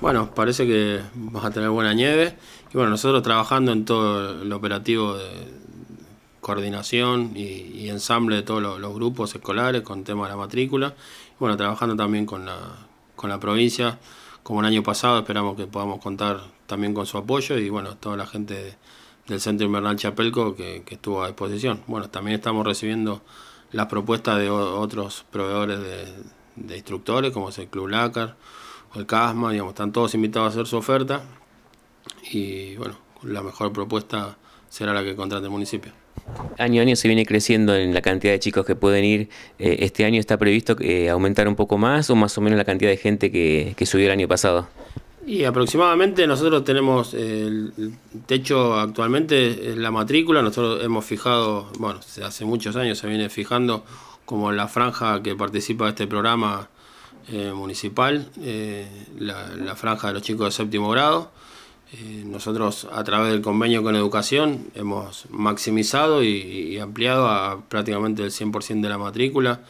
Bueno, parece que vamos a tener buena nieve. Y bueno, nosotros trabajando en todo el operativo de coordinación y, ensamble de todos los, grupos escolares con temas de la matrícula. Y bueno, trabajando también con la, con la provincia, como el año pasado, esperamos que podamos contar también con su apoyo y bueno, toda la gente del Centro Invernal Chapelco que, estuvo a disposición. Bueno, también estamos recibiendo las propuestas de otros proveedores de, de instructores, como es el Club Lácar ...el CASMA, digamos, están todos invitados a hacer su oferta y bueno, la mejor propuesta será la que contrate el municipio. Año a año se viene creciendo en la cantidad de chicos que pueden ir. Eh, ¿Este año está previsto eh, aumentar un poco más o más o menos la cantidad de gente que, que subió el año pasado? Y aproximadamente nosotros tenemos eh, el techo actualmente la matrícula, nosotros hemos fijado, bueno, hace muchos años se viene fijando como la franja que participa de este programa eh, municipal, eh, la, franja de los chicos de séptimo grado. Eh, nosotros a través del convenio con educación hemos maximizado y, ampliado a prácticamente el 100% de la matrícula,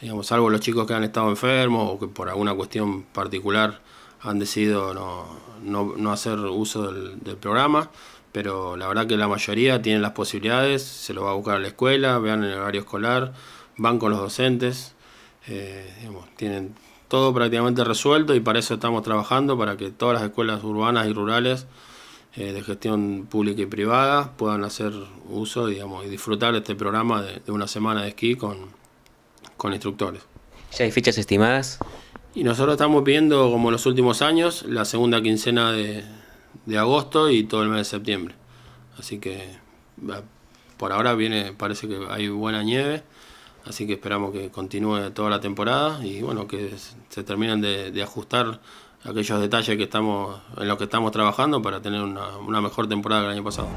digamos, salvo los chicos que han estado enfermos o que por alguna cuestión particular han decidido no, hacer uso del, programa pero la verdad que la mayoría tienen las posibilidades, se lo va a buscar a la escuela, vean el horario escolar, van con los docentes, digamos, tienen todo prácticamente resuelto y para eso estamos trabajando, para que todas las escuelas urbanas y rurales eh, de gestión pública y privada puedan hacer uso digamos, y disfrutar de este programa de, una semana de esquí con, con instructores. ¿Ya hay fichas estimadas? Y nosotros estamos viendo, como en los últimos años, la segunda quincena de, agosto y todo el mes de septiembre. Así que por ahora viene, parece que hay buena nieve. Así que esperamos que continúe toda la temporada y bueno, que se terminen de, ajustar aquellos detalles que estamos, en los que estamos trabajando para tener una, una mejor temporada que el año pasado.